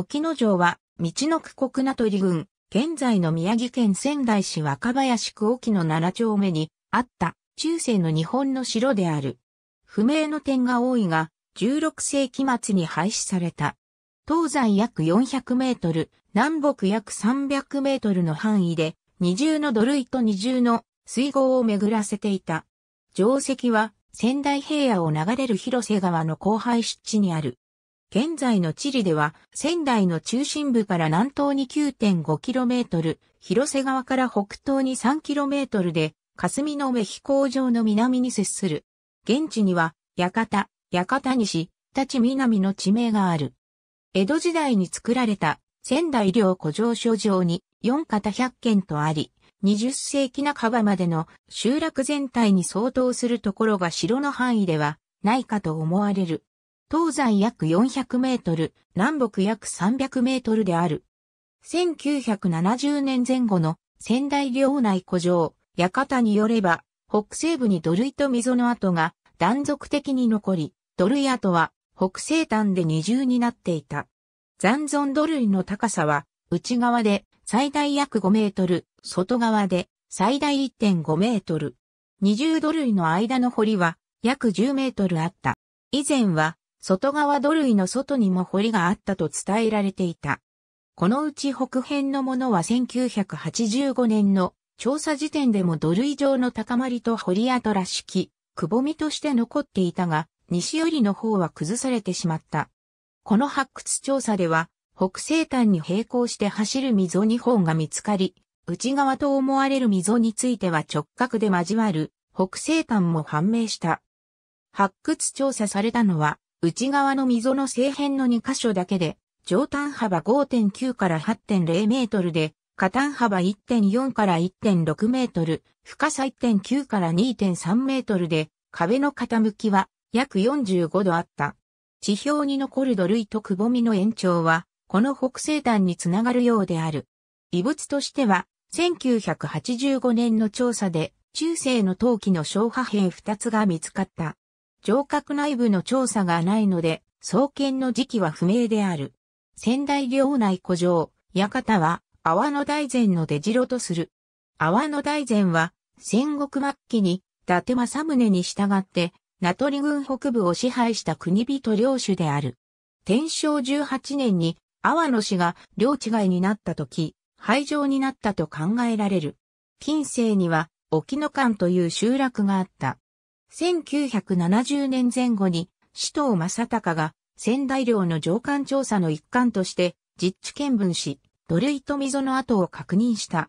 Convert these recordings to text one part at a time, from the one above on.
沖野城は、道の区国名取郡、現在の宮城県仙台市若林区沖野7丁目にあった中世の日本の城である。不明の点が多いが、16世紀末に廃止された。東西約400メートル、南北約300メートルの範囲で、二重の土塁と二重の水郷を巡らせていた。城跡は仙台平野を流れる広瀬川の荒廃湿地にある。現在の地理では、仙台の中心部から南東に 9.5km、広瀬川から北東に 3km で、霞の目飛行場の南に接する。現地には、館、館西、立南の地名がある。江戸時代に作られた仙台領古城所上に4方100軒とあり、20世紀半ばまでの集落全体に相当するところが城の範囲ではないかと思われる。東西約400メートル、南北約300メートルである。1970年前後の仙台領内古城、館によれば、北西部に土塁と溝の跡が断続的に残り、土塁跡は北西端で二重になっていた。残存土塁の高さは内側で最大約5メートル、外側で最大1.5メートル。二重土塁の間の堀は約10メートルあった。以前は外側土塁の外にも堀があったと伝えられていた。このうち北辺のものは1985年の調査時点でも土塁上の高まりと堀跡らしき、くぼみとして残っていたが、西寄りの方は崩されてしまった。この発掘調査では、北西端に並行して走る溝2本が見つかり、内側と思われる溝については直角で交わる北西端も判明した。発掘調査されたのは内側の溝の正辺の2箇所だけで、上端幅5.9から8.0メートルで、下端幅1.4から1.6メートル、深さ1.9から2.3メートルで、壁の傾きは約45度あった。地表に残る土塁とくぼみの延長は、この北西端につながるようである。遺物としては、1985年の調査で、中世の陶器の小破片2つが見つかった。城郭内部の調査がないので、創建の時期は不明である。仙台領内古城、館は、阿波の大前の出城とする。阿波の大前は、戦国末期に、伊達政宗に従って、名取郡北部を支配した国人領主である。天正18年に、阿波の氏が領地外になった時、廃城になったと考えられる。近世には、沖野間という集落があった。1970年前後に、首藤正隆が、仙台領の上官調査の一環として、実地見分し、土塁と溝の跡を確認した。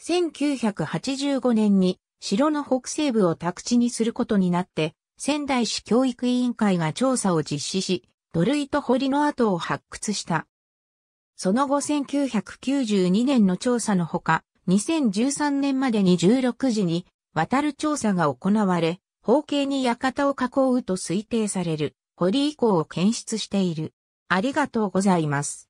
1985年に、城の北西部を宅地にすることになって、仙台市教育委員会が調査を実施し、土塁と堀の跡を発掘した。その後1992年の調査のほか、2013年までに16時に、渡る調査が行われ、方形に館を囲うと推定される、堀以降を検出している。ありがとうございます。